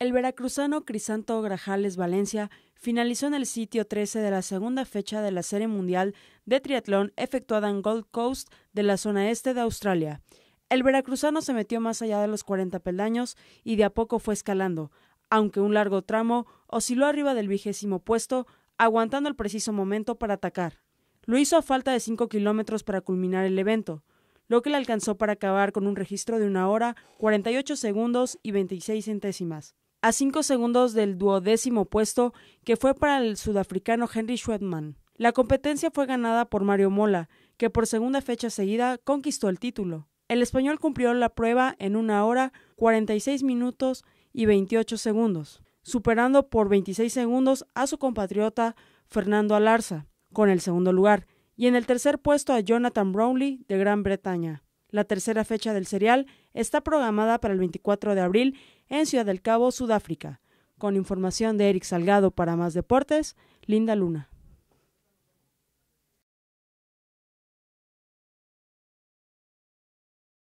El veracruzano Crisanto Grajales Valencia finalizó en el sitio 13 de la segunda fecha de la Serie Mundial de Triatlón efectuada en Gold Coast de la zona este de Australia. El veracruzano se metió más allá de los 40 peldaños y de a poco fue escalando, aunque un largo tramo osciló arriba del vigésimo puesto, aguantando el preciso momento para atacar. Lo hizo a falta de 5 kilómetros para culminar el evento, lo que le alcanzó para acabar con un registro de una hora, 48 segundos y 26 centésimas a cinco segundos del duodécimo puesto que fue para el sudafricano Henry Schwedman. La competencia fue ganada por Mario Mola, que por segunda fecha seguida conquistó el título. El español cumplió la prueba en una hora, seis minutos y 28 segundos, superando por 26 segundos a su compatriota Fernando Alarza, con el segundo lugar, y en el tercer puesto a Jonathan Brownlee de Gran Bretaña. La tercera fecha del serial está programada para el 24 de abril en Ciudad del Cabo, Sudáfrica. Con información de Eric Salgado para más deportes, Linda Luna.